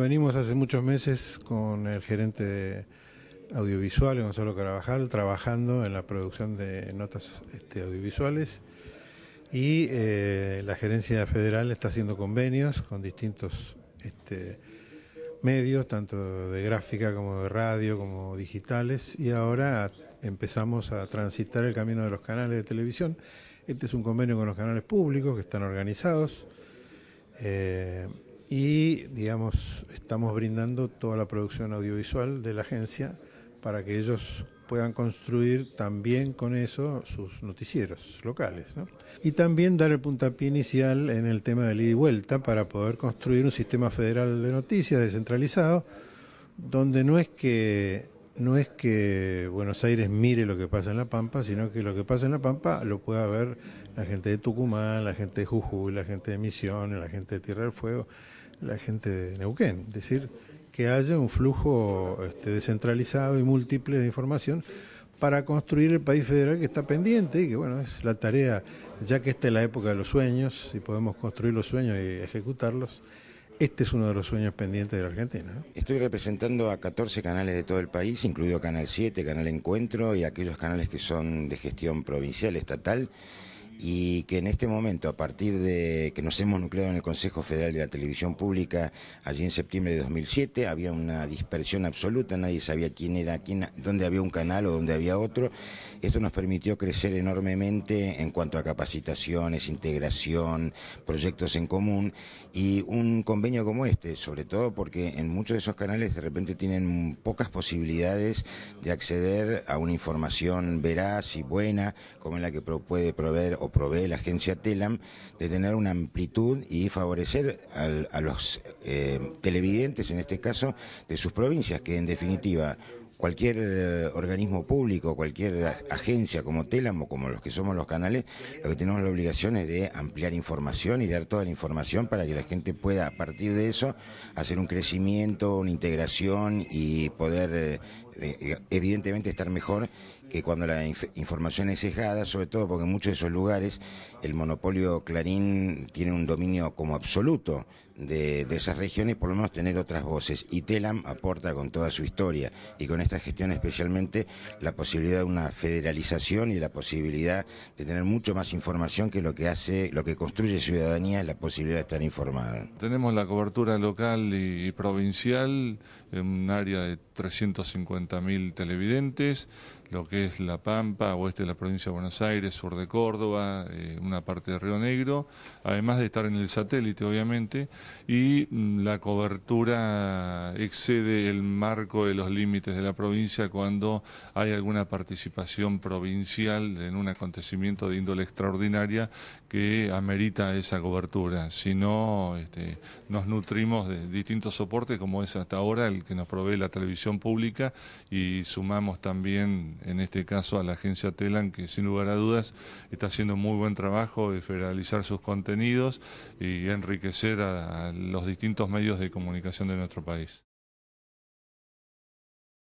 Venimos hace muchos meses con el gerente audiovisual, Gonzalo Carabajal, trabajando en la producción de notas este, audiovisuales y eh, la gerencia federal está haciendo convenios con distintos este, medios, tanto de gráfica como de radio, como digitales, y ahora empezamos a transitar el camino de los canales de televisión. Este es un convenio con los canales públicos que están organizados. Eh, y digamos estamos brindando toda la producción audiovisual de la agencia para que ellos puedan construir también con eso sus noticieros locales. Y también dar el puntapié inicial en el tema de ida y vuelta para poder construir un sistema federal de noticias descentralizado, donde no es que no es que Buenos Aires mire lo que pasa en La Pampa, sino que lo que pasa en La Pampa lo pueda ver la gente de Tucumán, la gente de Jujuy, la gente de Misiones, la gente de Tierra del Fuego, la gente de Neuquén. Es decir, que haya un flujo este, descentralizado y múltiple de información para construir el país federal que está pendiente y que, bueno, es la tarea, ya que esta es la época de los sueños y podemos construir los sueños y ejecutarlos este es uno de los sueños pendientes de la Argentina. Estoy representando a 14 canales de todo el país, incluido Canal 7, Canal Encuentro y aquellos canales que son de gestión provincial, estatal y que en este momento, a partir de que nos hemos nucleado en el Consejo Federal de la Televisión Pública, allí en septiembre de 2007, había una dispersión absoluta, nadie sabía quién era, quién, dónde había un canal o dónde había otro. Esto nos permitió crecer enormemente en cuanto a capacitaciones, integración, proyectos en común y un convenio como este, sobre todo porque en muchos de esos canales de repente tienen pocas posibilidades de acceder a una información veraz y buena como en la que puede proveer provee la agencia TELAM de tener una amplitud y favorecer a los eh, televidentes, en este caso, de sus provincias, que en definitiva cualquier eh, organismo público, cualquier agencia como o como los que somos los canales, lo que tenemos la obligación es de ampliar información y dar toda la información para que la gente pueda, a partir de eso, hacer un crecimiento, una integración y poder, eh, evidentemente, estar mejor que cuando la información es cejada, sobre todo porque en muchos de esos lugares el monopolio Clarín tiene un dominio como absoluto de, esas regiones, por lo menos tener otras voces. Y Telam aporta con toda su historia y con esta gestión especialmente la posibilidad de una federalización y la posibilidad de tener mucho más información que lo que hace, lo que construye ciudadanía la posibilidad de estar informada. Tenemos la cobertura local y provincial en un área de 350.000 televidentes lo que es La Pampa, oeste de la provincia de Buenos Aires, sur de Córdoba, eh, una parte de Río Negro, además de estar en el satélite, obviamente, y mm, la cobertura excede el marco de los límites de la provincia cuando hay alguna participación provincial en un acontecimiento de índole extraordinaria que amerita esa cobertura. Si no, este, nos nutrimos de distintos soportes como es hasta ahora el que nos provee la televisión pública y sumamos también en este caso a la agencia Telan, que sin lugar a dudas está haciendo muy buen trabajo de federalizar sus contenidos y enriquecer a, a los distintos medios de comunicación de nuestro país.